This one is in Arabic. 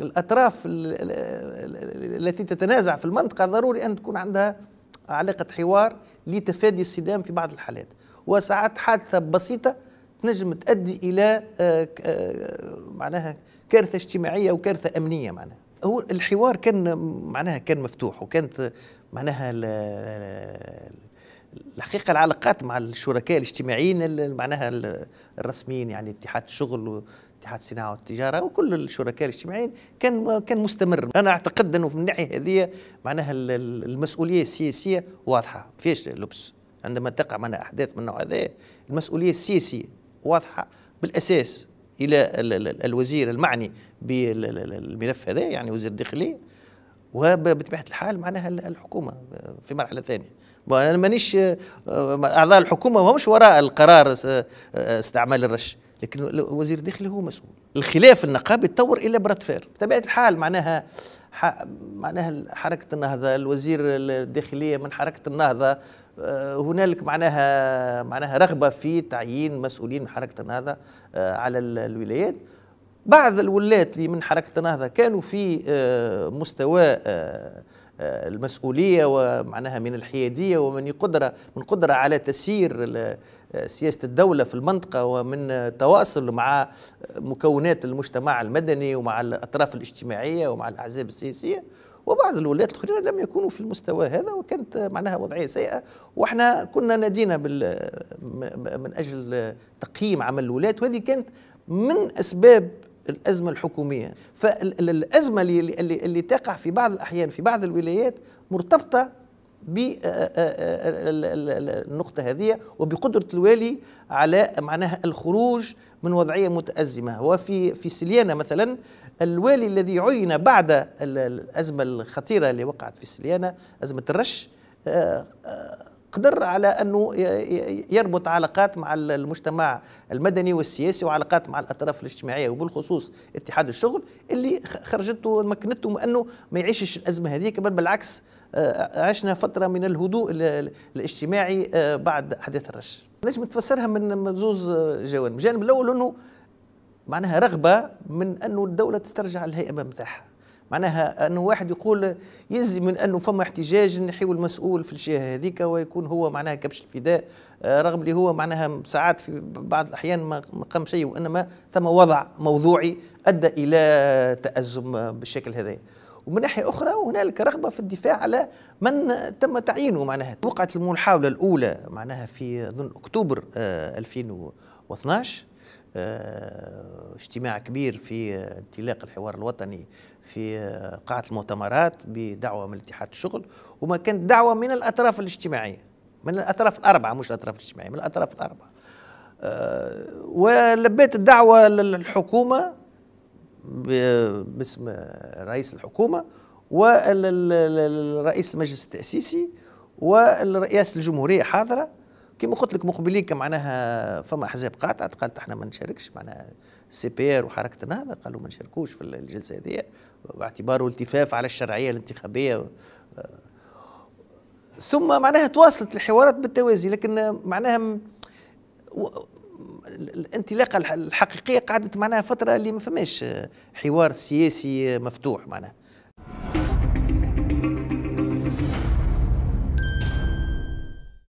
الأطراف التي تتنازع في المنطقة ضروري أن تكون عندها علاقة حوار لتفادي الصدام في بعض الحالات وساعات حادثة بسيطة تنجم تؤدي إلى آه، آه، معناها كارثة اجتماعية وكارثة أمنية معناها هو الحوار كان معناها كان مفتوح وكانت معناها الحقيقه العلاقات مع الشركاء الاجتماعيين معناها الرسميين يعني اتحاد الشغل اتحاد الصناعه والتجاره وكل الشركاء الاجتماعيين كان كان مستمر انا اعتقد انه من الناحيه هذه معناها المسؤوليه السياسيه واضحه ما فيش لبس عندما تقع معنا احداث من النوع هذا المسؤوليه السياسيه واضحه بالاساس الى الوزير المعني بالملف هذا يعني وزير الداخليه وبطبيعه الحال معناها الحكومه في مرحله ثانيه انا مانيش آه، اعضاء الحكومه ما وراء القرار آه، آه، استعمال الرش لكن وزير الداخليه هو مسؤول الخلاف النقابي تطور الى براتفير بطبيعه الحال معناها ح... معناها حركه النهضه الوزير الداخليه من حركه النهضه آه، هنالك معناها معناها رغبه في تعيين مسؤولين من حركه النهضه آه، على الولايات بعض الولايات اللي من حركه النهضه كانوا في آه، مستوى المسؤوليه ومعناها من الحياديه ومن قدره من قدره على تسيير سياسه الدوله في المنطقه ومن تواصل مع مكونات المجتمع المدني ومع الاطراف الاجتماعيه ومع الاحزاب السياسيه وبعض الولايات الاخرين لم يكونوا في المستوى هذا وكانت معناها وضعيه سيئه واحنا كنا نادينا من اجل تقييم عمل الولايات وهذه كانت من اسباب الأزمة الحكومية فالأزمة اللي, اللي, اللي تقع في بعض الأحيان في بعض الولايات مرتبطة بالنقطة هذه وبقدرة الوالي على معناها الخروج من وضعية متأزمة وفي في سليانة مثلا الوالي الذي عين بعد الأزمة الخطيرة اللي وقعت في سليانة أزمة الرش قدر على أنه يربط علاقات مع المجتمع المدني والسياسي وعلاقات مع الأطراف الاجتماعية وبالخصوص اتحاد الشغل اللي خرجته مكنته أنه ما يعيشش الأزمة هذيك بل بالعكس آه، آه، عشنا فترة من الهدوء الاجتماعي آه، بعد حدث الرش نجم تفسرها من زوز جوانب الجانب الأول أنه معناها رغبة من أنه الدولة تسترجع الهيئة نتاعها معناها انه واحد يقول يلزم من انه فما احتجاج نحيو المسؤول في الجهه هذيك ويكون هو معناها كبش الفداء آه، رغم اللي هو معناها ساعات في بعض الاحيان ما قام شيء وانما ثم وضع موضوعي ادى الى تازم بالشكل هذا ومن ناحيه اخرى هنالك رغبه في الدفاع على من تم تعيينه معناها وقعت المحاوله الاولى معناها في اظن اكتوبر 2012 آه، آه، اجتماع كبير في انطلاق الحوار الوطني في آه، قاعة المؤتمرات بدعوة من اتحاد الشغل وما كانت دعوة من الأطراف الاجتماعية من الأطراف الأربعة مش الأطراف الاجتماعية من الأطراف الأربعة آه، ولبيت الدعوة للحكومة باسم رئيس الحكومة ورئيس المجلس التأسيسي ورئاسة الجمهورية حاضرة كما قلت لك مقبليك معناها فما احزاب قاطعت قالت احنا ما نشاركش معناها السي بي ار وحركه النهضه قالوا ما نشاركوش في الجلسه هذه باعتباره التفاف على الشرعيه الانتخابيه ثم معناها تواصلت الحوارات بالتوازي لكن معناها الانطلاقه الحقيقيه قعدت معناها فتره اللي ما فماش حوار سياسي مفتوح معناها